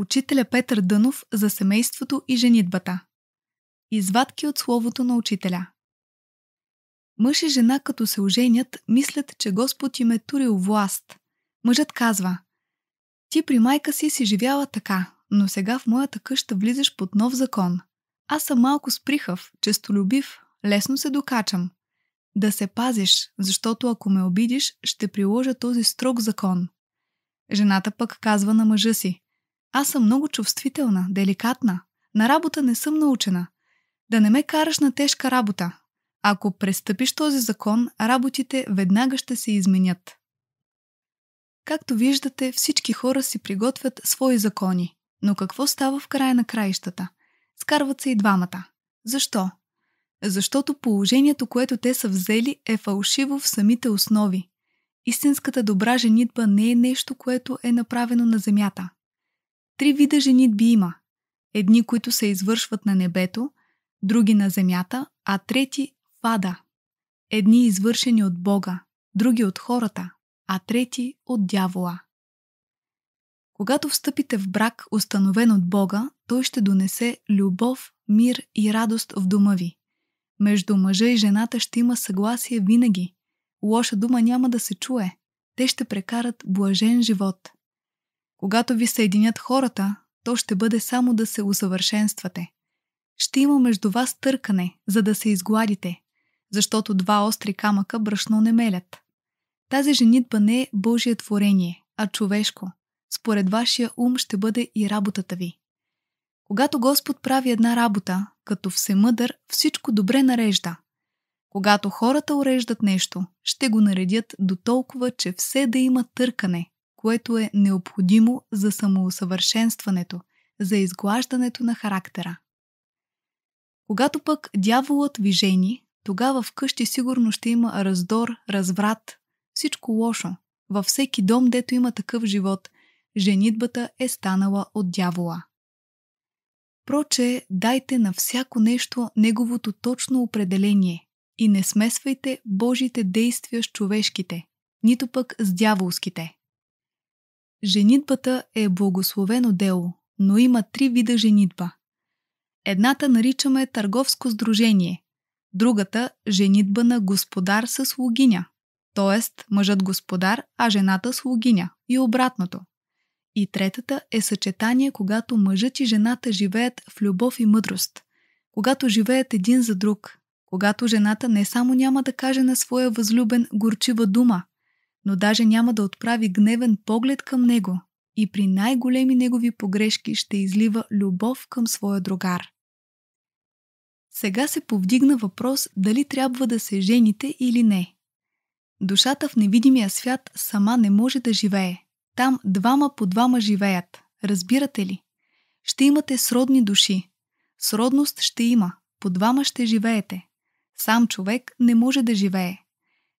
Учителя Петър Дънов за семейството и женитбата. Извадки от словото на учителя. Мъж и жена, като се оженят, мислят, че Господ им е турил власт. Мъжът казва: Ти при майка си си живяла така, но сега в моята къща влизаш под нов закон. Аз съм малко сприхав, честолюбив, лесно се докачам. Да се пазиш, защото ако ме обидиш, ще приложа този строг закон. Жената пък казва на мъжа си: аз съм много чувствителна, деликатна. На работа не съм научена. Да не ме караш на тежка работа. Ако престъпиш този закон, работите веднага ще се изменят. Както виждате, всички хора си приготвят свои закони. Но какво става в края на краищата? Скарват се и двамата. Защо? Защото положението, което те са взели, е фалшиво в самите основи. Истинската добра женитба не е нещо, което е направено на земята. Три вида женитби има. Едни, които се извършват на небето, други на земята, а трети – вада. Едни извършени от Бога, други от хората, а трети – от дявола. Когато встъпите в брак, установен от Бога, той ще донесе любов, мир и радост в дома ви. Между мъжа и жената ще има съгласие винаги. Лоша дума няма да се чуе. Те ще прекарат блажен живот – когато ви съединят хората, то ще бъде само да се усъвършенствате. Ще има между вас търкане, за да се изгладите, защото два остри камъка брашно не мелят. Тази женитба не е Божие творение, а човешко. Според вашия ум ще бъде и работата ви. Когато Господ прави една работа, като всемъдър, всичко добре нарежда. Когато хората уреждат нещо, ще го наредят до толкова, че все да има търкане, което е необходимо за самоусъвършенстването, за изглаждането на характера. Когато пък дяволът ви жени, тогава вкъщи сигурно ще има раздор, разврат, всичко лошо. Във всеки дом, дето има такъв живот, женитбата е станала от дявола. Проче, дайте на всяко нещо неговото точно определение и не смесвайте Божите действия с човешките, нито пък с дяволските – Женитбата е благословено дело, но има три вида женитба. Едната наричаме търговско сдружение, другата – женитба на господар с слугиня, т.е. мъжът господар, а жената слугиня и обратното. И третата е съчетание, когато мъжът и жената живеят в любов и мъдрост, когато живеят един за друг, когато жената не само няма да каже на своя възлюбен горчива дума – но даже няма да отправи гневен поглед към него и при най-големи негови погрешки ще излива любов към своя другар. Сега се повдигна въпрос дали трябва да се жените или не. Душата в невидимия свят сама не може да живее. Там двама по двама живеят. Разбирате ли? Ще имате сродни души. Сродност ще има. По двама ще живеете. Сам човек не може да живее.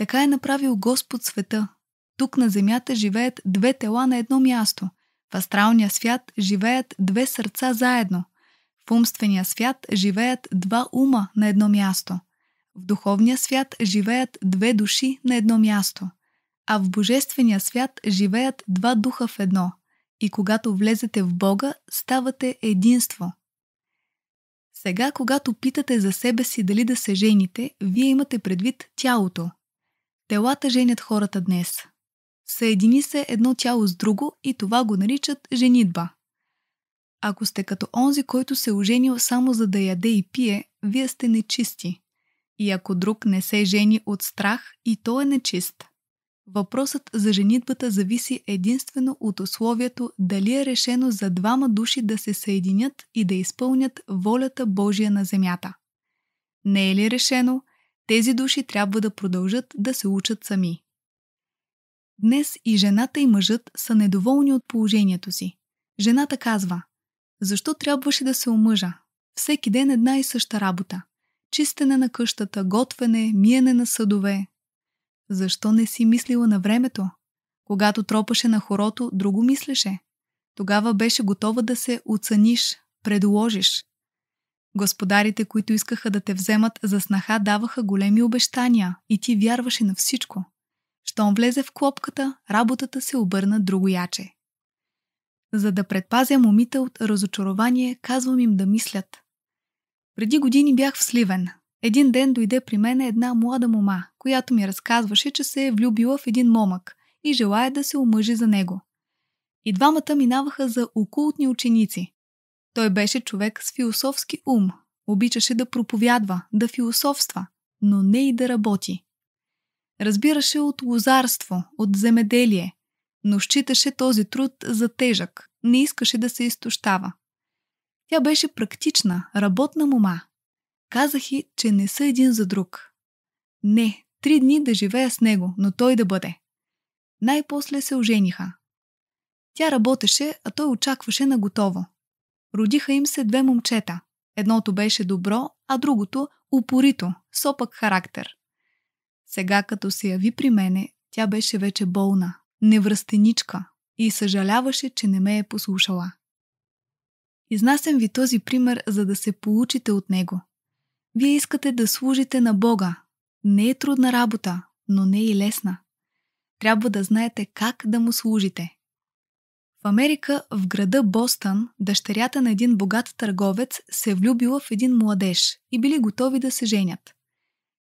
Така е направил Господ света. Тук на земята живеят две тела на едно място. В астралния свят живеят две сърца заедно. В умствения свят живеят два ума на едно място. В духовния свят живеят две души на едно място. А в божествения свят живеят два духа в едно. И когато влезете в Бога, ставате единство – сега, когато питате за себе си дали да се жените, вие имате предвид тялото, Телата женят хората днес. Съедини се едно тяло с друго и това го наричат женитба. Ако сте като онзи, който се е оженил само за да яде и пие, вие сте нечисти. И ако друг не се жени от страх, и то е нечист. Въпросът за женитбата зависи единствено от условието дали е решено за двама души да се съединят и да изпълнят волята Божия на земята. Не е ли решено, тези души трябва да продължат да се учат сами. Днес и жената и мъжът са недоволни от положението си. Жената казва: Защо трябваше да се омъжа? Всеки ден една и съща работа. Чистене на къщата, готвене, миене на съдове. Защо не си мислила на времето? Когато тропаше на хорото, друго мислеше. Тогава беше готова да се оцениш, предложиш. Господарите, които искаха да те вземат за снаха, даваха големи обещания и ти вярваше на всичко. Щом влезе в клопката, работата се обърна другояче. За да предпазя момите от разочарование, казвам им да мислят. Преди години бях в Сливен. Един ден дойде при мен една млада мома, която ми разказваше, че се е влюбила в един момък и желая да се омъжи за него. И двамата минаваха за окултни ученици, той беше човек с философски ум, обичаше да проповядва, да философства, но не и да работи. Разбираше от лозарство, от земеделие, но считаше този труд за тежък, не искаше да се изтощава. Тя беше практична, работна мома. Казах и, че не са един за друг. Не, три дни да живея с него, но той да бъде. Най-после се ожениха. Тя работеше, а той очакваше на готово. Родиха им се две момчета. Едното беше добро, а другото – упорито, с сопък характер. Сега, като се яви при мене, тя беше вече болна, невръстеничка и съжаляваше, че не ме е послушала. Изнасям ви този пример, за да се получите от него. Вие искате да служите на Бога. Не е трудна работа, но не е и лесна. Трябва да знаете как да му служите – в Америка, в града Бостън, дъщерята на един богат търговец се е влюбила в един младеж и били готови да се женят.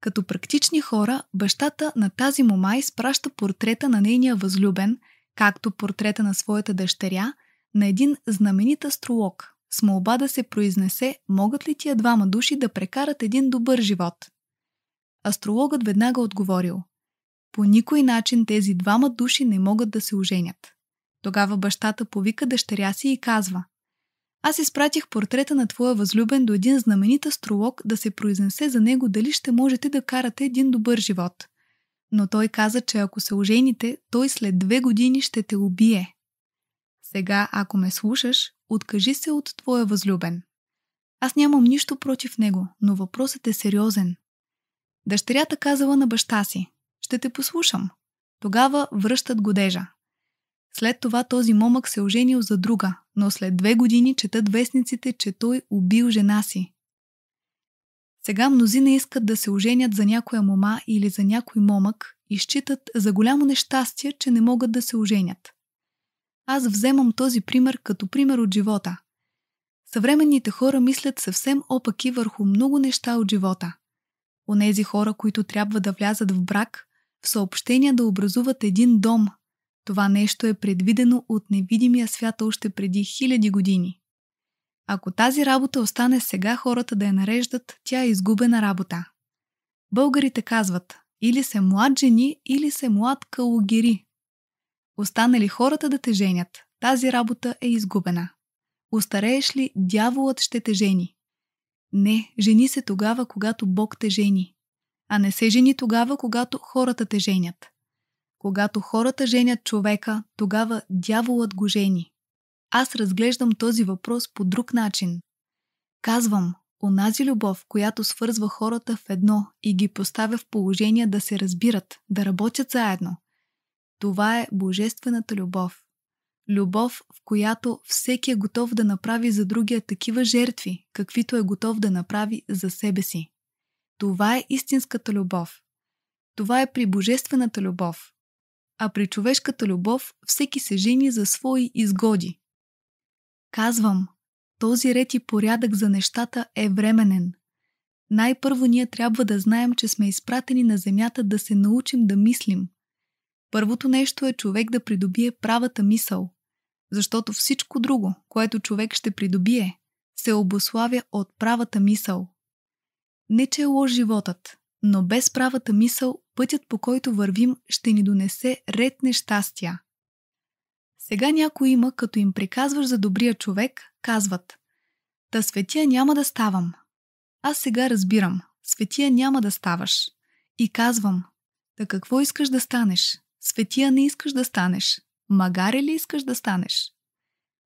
Като практични хора, бащата на тази мома изпраща портрета на нейния възлюбен, както портрета на своята дъщеря, на един знаменит астролог, с молба да се произнесе могат ли тия двама души да прекарат един добър живот. Астрологът веднага отговорил – по никой начин тези двама души не могат да се оженят – тогава бащата повика дъщеря си и казва Аз изпратих портрета на твоя възлюбен до един знаменит астролог да се произнесе за него дали ще можете да карате един добър живот. Но той каза, че ако се ожените, той след две години ще те убие. Сега, ако ме слушаш, откажи се от твоя възлюбен. Аз нямам нищо против него, но въпросът е сериозен. Дъщерята казала на баща си, ще те послушам. Тогава връщат годежа. След това този момък се оженил за друга, но след две години четат вестниците, че той убил жена си. Сега мнозина искат да се оженят за някоя мома или за някой момък и считат за голямо нещастие, че не могат да се оженят. Аз вземам този пример като пример от живота. Съвременните хора мислят съвсем опаки върху много неща от живота. Онези хора, които трябва да влязат в брак, в съобщения да образуват един дом, това нещо е предвидено от невидимия свят още преди хиляди години. Ако тази работа остане сега хората да я нареждат, тя е изгубена работа. Българите казват или се млад жени, или се млад калугери. Останали хората да те женят. Тази работа е изгубена. Остарееш ли, дяволът ще те жени. Не, жени се тогава, когато Бог те жени. А не се жени тогава, когато хората те женят. Когато хората женят човека, тогава дяволът го жени. Аз разглеждам този въпрос по друг начин. Казвам, онази любов, която свързва хората в едно и ги поставя в положение да се разбират, да работят заедно. Това е божествената любов. Любов, в която всеки е готов да направи за другия такива жертви, каквито е готов да направи за себе си. Това е истинската любов. Това е при божествената любов, а при човешката любов всеки се жени за свои изгоди. Казвам, този ред и порядък за нещата е временен. Най-първо ние трябва да знаем, че сме изпратени на земята да се научим да мислим. Първото нещо е човек да придобие правата мисъл, защото всичко друго, което човек ще придобие, се обославя от правата мисъл. Не че е лош животът, но без правата мисъл пътят по който вървим ще ни донесе ред нещастия. Сега някои има, като им приказваш за добрия човек, казват «Та светия няма да ставам». Аз сега разбирам, светия няма да ставаш. И казвам «Та какво искаш да станеш? Светия не искаш да станеш. Магаре ли искаш да станеш?»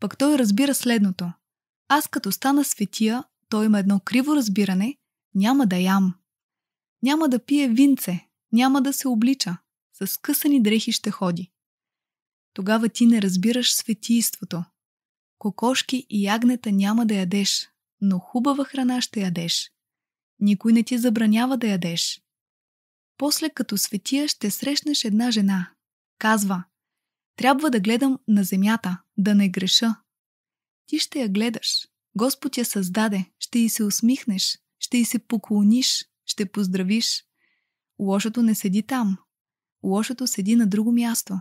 Пък той разбира следното. Аз като стана светия, той има едно криво разбиране, няма да ям. Няма да пие винце, няма да се облича. С скъсани дрехи ще ходи. Тогава ти не разбираш светийството. Кокошки и ягнета няма да ядеш, но хубава храна ще ядеш. Никой не ти забранява да ядеш. После като светия ще срещнеш една жена. Казва, трябва да гледам на земята, да не греша. Ти ще я гледаш. Господ я създаде, ще й се усмихнеш, ще й се поклониш, ще поздравиш. Лошото не седи там. Лошото седи на друго място.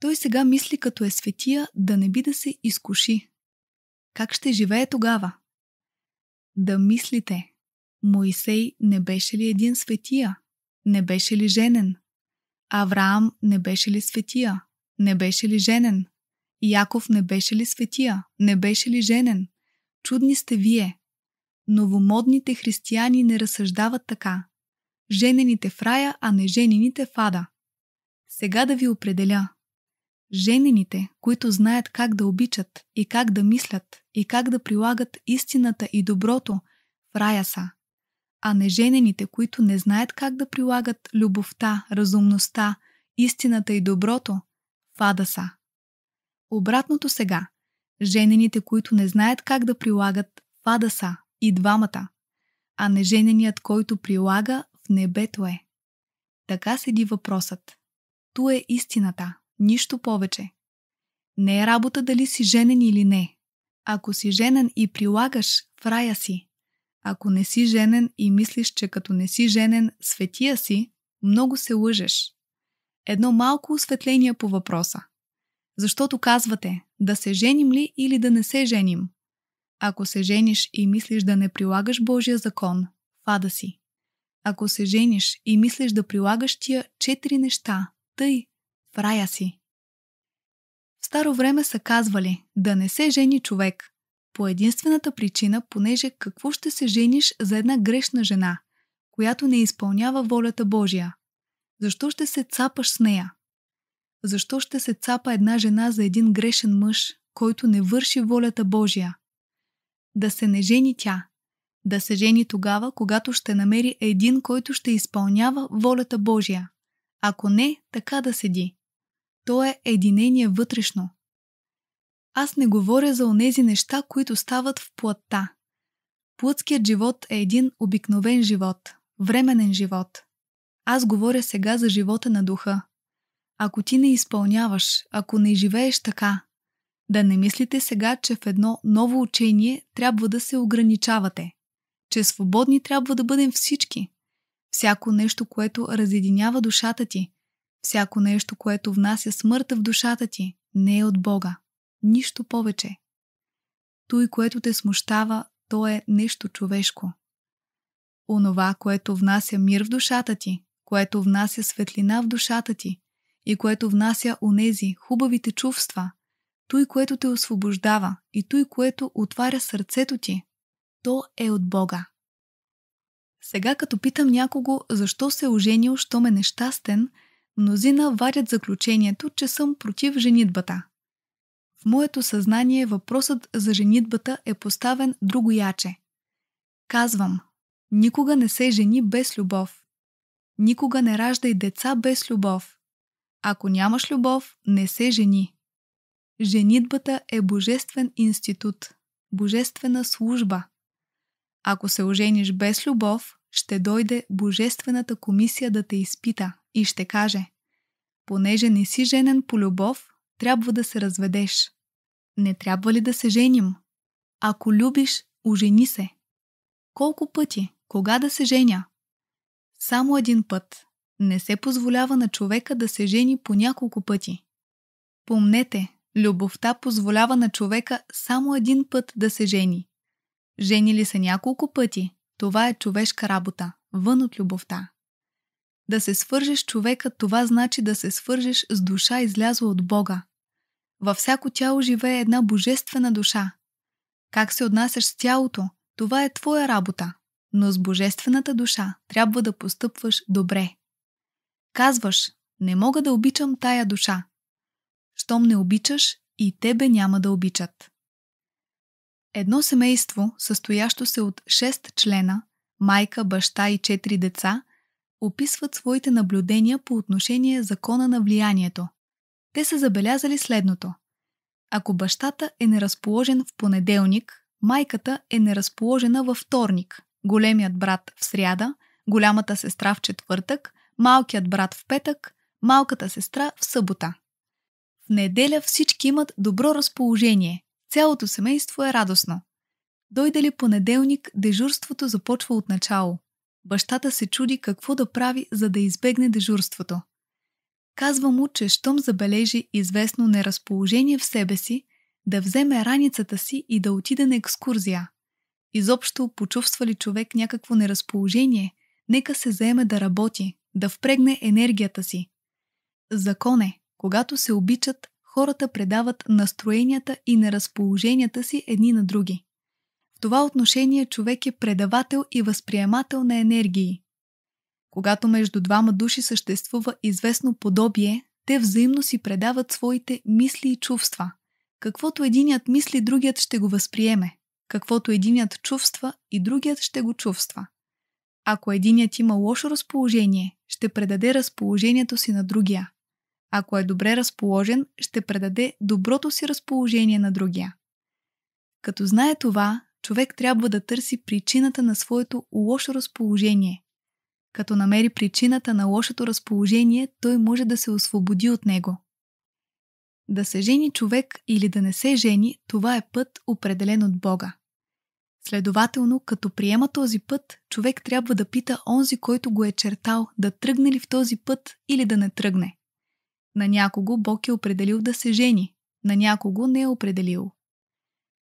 Той сега мисли като е светия да не би да се изкуши. Как ще живее тогава? Да мислите. Моисей не беше ли един светия? Не беше ли женен? Авраам не беше ли светия? Не беше ли женен? Яков не беше ли светия? Не беше ли женен? Чудни сте вие. Новомодните християни не разсъждават така женените в рая, а не женените в ада. Сега да ви определя. Женените, които знаят как да обичат и как да мислят и как да прилагат истината и доброто, в рая са. А женените, които не знаят как да прилагат любовта, разумността, истината и доброто, в ада са. Обратното сега. Женените, които не знаят как да прилагат, в ада са и двамата. А не жененият, който прилага, небето е. Така седи въпросът. Ту е истината, нищо повече. Не е работа дали си женен или не. Ако си женен и прилагаш в рая си, ако не си женен и мислиш, че като не си женен светия си, много се лъжеш. Едно малко осветление по въпроса. Защото казвате, да се женим ли или да не се женим? Ако се жениш и мислиш да не прилагаш Божия закон, фада си ако се жениш и мислиш да прилагаш тия четири неща, тъй, в рая си. В старо време са казвали да не се жени човек, по единствената причина, понеже какво ще се жениш за една грешна жена, която не изпълнява волята Божия? Защо ще се цапаш с нея? Защо ще се цапа една жена за един грешен мъж, който не върши волята Божия? Да се не жени тя, да се жени тогава, когато ще намери един, който ще изпълнява волята Божия. Ако не, така да седи. То е единение вътрешно. Аз не говоря за онези неща, които стават в плътта. Плътският живот е един обикновен живот, временен живот. Аз говоря сега за живота на духа. Ако ти не изпълняваш, ако не живееш така, да не мислите сега, че в едно ново учение трябва да се ограничавате че свободни трябва да бъдем всички. Всяко нещо, което разединява душата ти, всяко нещо, което внася смъртта в душата ти, не е от Бога. Нищо повече. Той, което те смущава, то е нещо човешко. Онова, което внася мир в душата ти, което внася светлина в душата ти и което внася онези хубавите чувства, той, което те освобождава и той, което отваря сърцето ти, то е от Бога. Сега като питам някого защо се е оженил, що ме нещастен, мнозина варят заключението, че съм против женитбата. В моето съзнание въпросът за женитбата е поставен друго яче. Казвам, никога не се жени без любов. Никога не раждай деца без любов. Ако нямаш любов, не се жени. Женитбата е божествен институт, божествена служба, ако се ожениш без любов, ще дойде Божествената комисия да те изпита и ще каже «Понеже не си женен по любов, трябва да се разведеш. Не трябва ли да се женим? Ако любиш, ожени се. Колко пъти? Кога да се женя? Само един път. Не се позволява на човека да се жени по няколко пъти. Помнете, любовта позволява на човека само един път да се жени Женили се няколко пъти. Това е човешка работа, вън от любовта. Да се свържеш човека, това значи да се свържеш с душа излязла от Бога. Във всяко тяло живее една божествена душа. Как се отнасяш с тялото, това е твоя работа, но с божествената душа трябва да постъпваш добре. Казваш, не мога да обичам тая душа. Щом не обичаш, и тебе няма да обичат. Едно семейство, състоящо се от 6 члена, майка, баща и 4 деца, описват своите наблюдения по отношение закона на влиянието. Те са забелязали следното. Ако бащата е неразположен в понеделник, майката е неразположена във вторник, големият брат в сряда, голямата сестра в четвъртък, малкият брат в петък, малката сестра в събота. В неделя всички имат добро разположение, Цялото семейство е радостно. Дойде ли понеделник, дежурството започва от начало. Бащата се чуди какво да прави, за да избегне дежурството. Казва му, че щом забележи известно неразположение в себе си, да вземе раницата си и да отиде на екскурзия. Изобщо почувства ли човек някакво неразположение, нека се заеме да работи, да впрегне енергията си. Закон е, когато се обичат, хората предават настроенията и неразположенията си едни на други. В това отношение човек е предавател и възприемател на енергии. Когато между двама души съществува известно подобие, те взаимно си предават своите мисли и чувства. Каквото единият мисли, другият ще го възприеме. Каквото единият чувства и другият ще го чувства. Ако единият има лошо разположение, ще предаде разположението си на другия. Ако е добре разположен, ще предаде доброто си разположение на другия. Като знае това, човек трябва да търси причината на своето лошо разположение. Като намери причината на лошото разположение, той може да се освободи от него. Да се жени човек или да не се жени, това е път определен от Бога. Следователно, като приема този път, човек трябва да пита онзи, който го е чертал, да тръгне ли в този път или да не тръгне. На някого Бог е определил да се жени, на някого не е определил.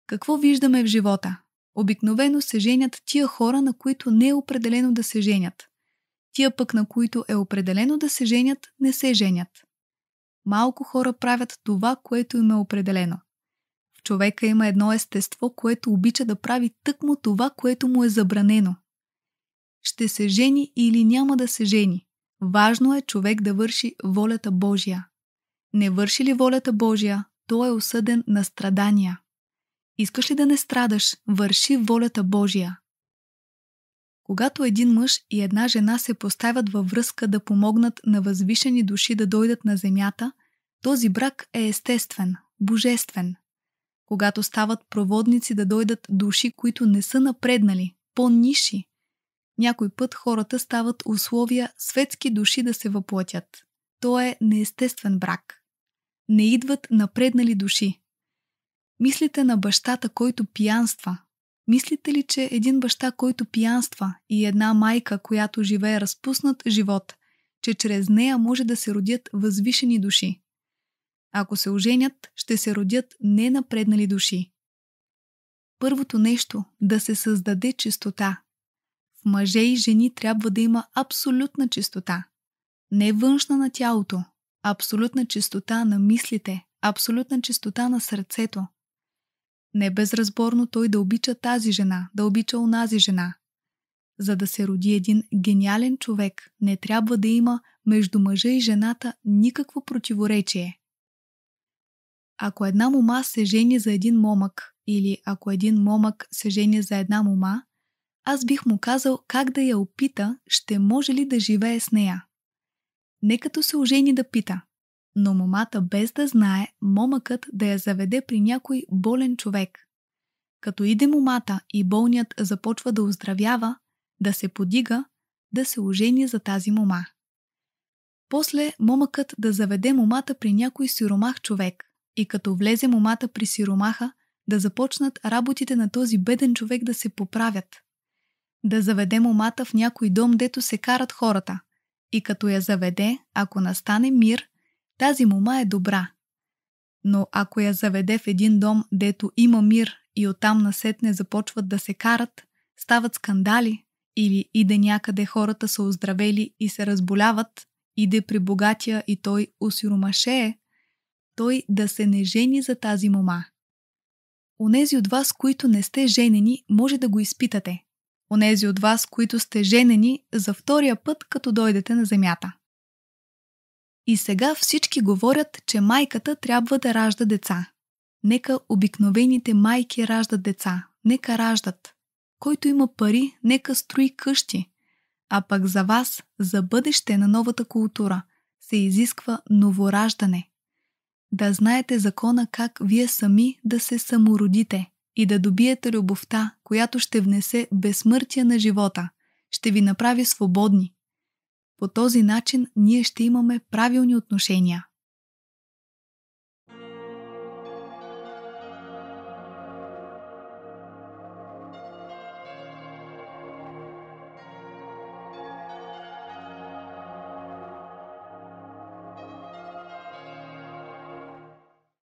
Какво виждаме в живота? Обикновено се женят тия хора, на които не е определено да се женят. Тия пък, на които е определено да се женят, не се женят. Малко хора правят това, което им е определено. В човека има едно естество, което обича да прави тъкмо това, което му е забранено. Ще се жени или няма да се жени. Важно е човек да върши волята Божия. Не върши ли волята Божия, той е осъден на страдания. Искаш ли да не страдаш, върши волята Божия. Когато един мъж и една жена се поставят във връзка да помогнат на възвишени души да дойдат на земята, този брак е естествен, божествен. Когато стават проводници да дойдат души, които не са напреднали, по-ниши, някой път хората стават условия светски души да се въплатят. То е неестествен брак. Не идват напреднали души. Мислите на бащата, който пиянства. Мислите ли, че един баща, който пиянства и една майка, която живее разпуснат живот, че чрез нея може да се родят възвишени души? Ако се оженят, ще се родят ненапреднали души. Първото нещо – да се създаде чистота – в мъже и жени трябва да има абсолютна чистота. Не външна на тялото, абсолютна чистота на мислите, абсолютна чистота на сърцето. Не безразборно той да обича тази жена, да обича онази жена. За да се роди един гениален човек, не трябва да има между мъжа и жената никакво противоречие. Ако една мома се жени за един момък или ако един момък се жени за една мома, аз бих му казал как да я опита, ще може ли да живее с нея. Не като се ожени да пита, но момата без да знае, момъкът да я заведе при някой болен човек. Като иде момата и болният започва да оздравява, да се подига, да се ожени за тази мома. После момъкът да заведе момата при някой сиромах човек и като влезе момата при сиромаха, да започнат работите на този беден човек да се поправят – да заведе момата в някой дом, дето се карат хората. И като я заведе, ако настане мир, тази мома е добра. Но ако я заведе в един дом, дето има мир и оттам насетне започват да се карат, стават скандали или иде някъде хората са оздравели и се разболяват, иде при богатия и той осиромашее, той да се не жени за тази мома. Онези от вас, които не сте женени, може да го изпитате – онези от вас, които сте женени за втория път, като дойдете на земята. И сега всички говорят, че майката трябва да ражда деца. Нека обикновените майки раждат деца, нека раждат. Който има пари, нека строи къщи. А пък за вас, за бъдеще на новата култура, се изисква новораждане. Да знаете закона как вие сами да се самородите – и да добиете любовта, която ще внесе безсмъртие на живота, ще ви направи свободни. По този начин ние ще имаме правилни отношения –